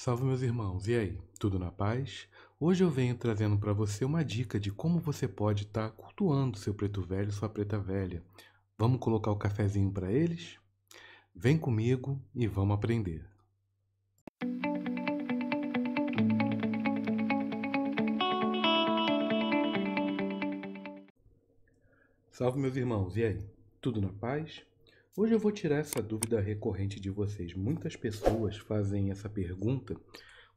Salve meus irmãos, e aí? Tudo na paz? Hoje eu venho trazendo para você uma dica de como você pode estar tá cultuando seu preto velho sua preta velha. Vamos colocar o cafezinho para eles? Vem comigo e vamos aprender. Salve meus irmãos, e aí? Tudo na paz? Hoje eu vou tirar essa dúvida recorrente de vocês. Muitas pessoas fazem essa pergunta: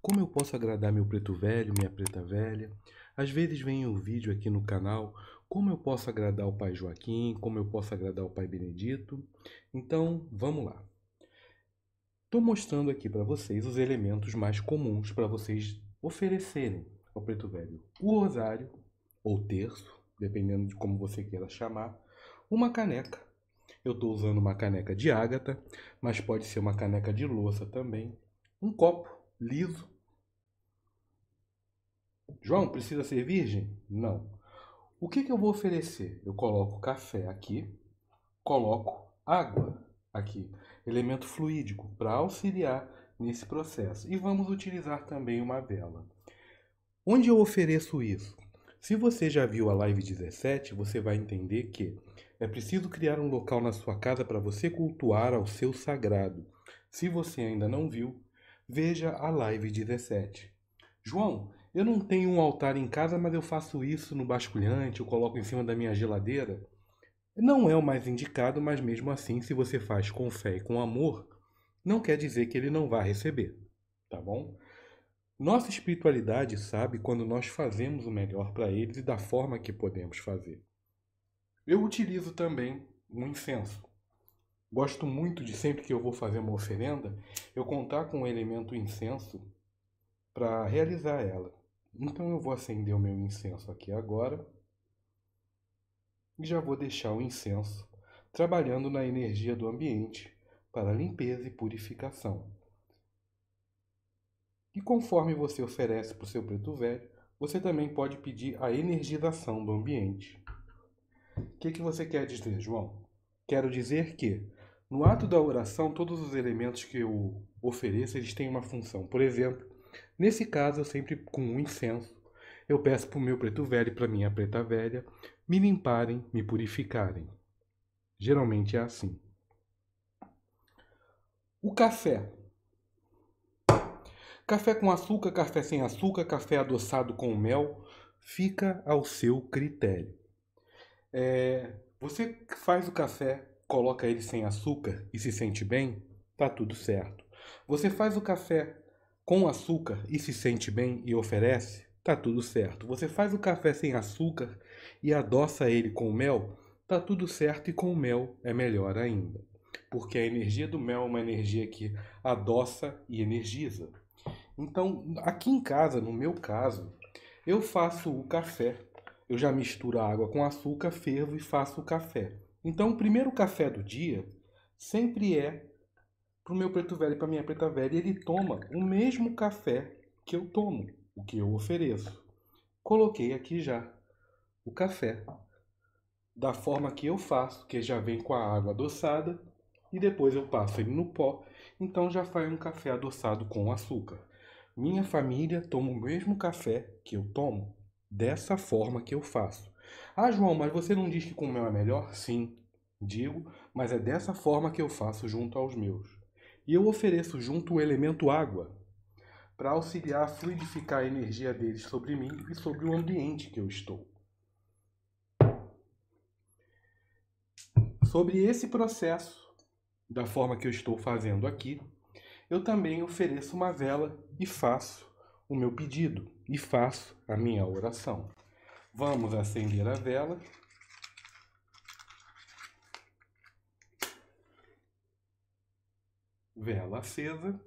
como eu posso agradar meu preto velho, minha preta velha? Às vezes vem um vídeo aqui no canal: como eu posso agradar o pai Joaquim? Como eu posso agradar o pai Benedito? Então, vamos lá. Estou mostrando aqui para vocês os elementos mais comuns para vocês oferecerem ao preto velho: o rosário ou terço, dependendo de como você queira chamar, uma caneca eu estou usando uma caneca de ágata, mas pode ser uma caneca de louça também. Um copo liso. João, precisa ser virgem? Não. O que, que eu vou oferecer? Eu coloco café aqui, coloco água aqui, elemento fluídico, para auxiliar nesse processo. E vamos utilizar também uma vela. Onde eu ofereço isso? Se você já viu a live 17, você vai entender que é preciso criar um local na sua casa para você cultuar ao seu sagrado. Se você ainda não viu, veja a live 17. João, eu não tenho um altar em casa, mas eu faço isso no basculhante, eu coloco em cima da minha geladeira. Não é o mais indicado, mas mesmo assim, se você faz com fé e com amor, não quer dizer que ele não vá receber, tá bom? Nossa espiritualidade sabe quando nós fazemos o melhor para eles e da forma que podemos fazer. Eu utilizo também um incenso. Gosto muito de sempre que eu vou fazer uma oferenda, eu contar com o um elemento incenso para realizar ela. Então eu vou acender o meu incenso aqui agora e já vou deixar o incenso trabalhando na energia do ambiente para limpeza e purificação. E conforme você oferece para o seu preto velho, você também pode pedir a energização do ambiente que, que você quer dizer, João? Quero dizer que, no ato da oração, todos os elementos que eu ofereço, eles têm uma função. Por exemplo, nesse caso, eu sempre com um incenso, eu peço para o meu preto velho e para minha preta velha me limparem, me purificarem. Geralmente é assim. O café. Café com açúcar, café sem açúcar, café adoçado com mel, fica ao seu critério. É, você faz o café, coloca ele sem açúcar e se sente bem, tá tudo certo. Você faz o café com açúcar e se sente bem e oferece, tá tudo certo. Você faz o café sem açúcar e adoça ele com mel, tá tudo certo e com mel é melhor ainda. Porque a energia do mel é uma energia que adoça e energiza. Então, aqui em casa, no meu caso, eu faço o café eu já misturo a água com açúcar, fervo e faço o café. Então, o primeiro café do dia sempre é para o meu preto velho e para minha preta velha. Ele toma o mesmo café que eu tomo, o que eu ofereço. Coloquei aqui já o café da forma que eu faço, que já vem com a água adoçada e depois eu passo ele no pó, então já faz um café adoçado com açúcar. Minha família toma o mesmo café que eu tomo dessa forma que eu faço. Ah, João, mas você não diz que com o meu é melhor? Sim, digo, mas é dessa forma que eu faço junto aos meus. E eu ofereço junto o elemento água para auxiliar a fluidificar a energia deles sobre mim e sobre o ambiente que eu estou. Sobre esse processo, da forma que eu estou fazendo aqui, eu também ofereço uma vela e faço o meu pedido e faço a minha oração. Vamos acender a vela. Vela acesa.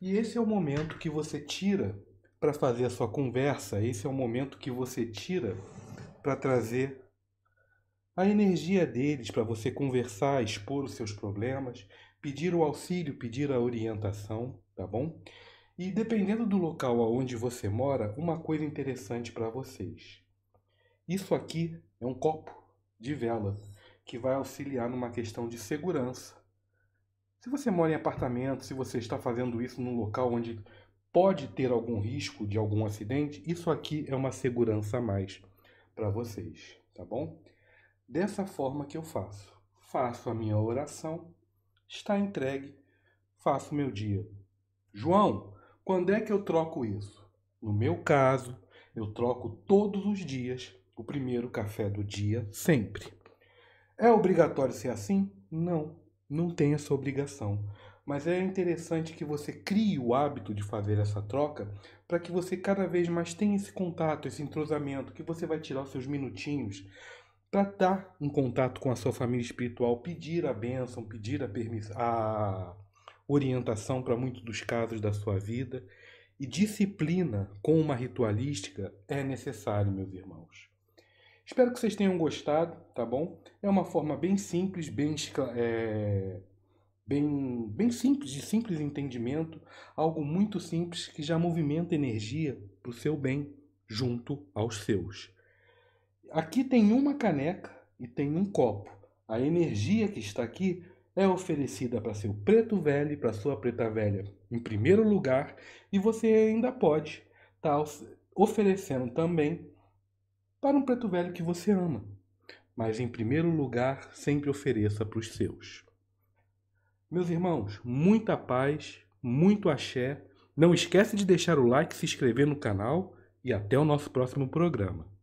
E esse é o momento que você tira para fazer a sua conversa, esse é o momento que você tira para trazer a energia deles para você conversar, expor os seus problemas, pedir o auxílio, pedir a orientação, tá bom? E dependendo do local aonde você mora, uma coisa interessante para vocês. Isso aqui é um copo de vela que vai auxiliar numa questão de segurança. Se você mora em apartamento, se você está fazendo isso num local onde pode ter algum risco de algum acidente, isso aqui é uma segurança a mais para vocês, tá bom? Dessa forma que eu faço. Faço a minha oração, está entregue, faço meu dia. João, quando é que eu troco isso? No meu caso, eu troco todos os dias o primeiro café do dia, sempre. É obrigatório ser assim? Não, não tem essa obrigação. Mas é interessante que você crie o hábito de fazer essa troca para que você cada vez mais tenha esse contato, esse entrosamento, que você vai tirar os seus minutinhos para estar tá em contato com a sua família espiritual, pedir a bênção, pedir a permissão. A orientação para muitos dos casos da sua vida, e disciplina com uma ritualística é necessário, meus irmãos. Espero que vocês tenham gostado, tá bom? É uma forma bem simples, bem, é, bem, bem simples, de simples entendimento, algo muito simples que já movimenta energia para o seu bem junto aos seus. Aqui tem uma caneca e tem um copo. A energia que está aqui é oferecida para seu preto velho e para sua preta velha em primeiro lugar, e você ainda pode estar tá oferecendo também para um preto velho que você ama. Mas em primeiro lugar, sempre ofereça para os seus. Meus irmãos, muita paz, muito axé. Não esquece de deixar o like, se inscrever no canal e até o nosso próximo programa.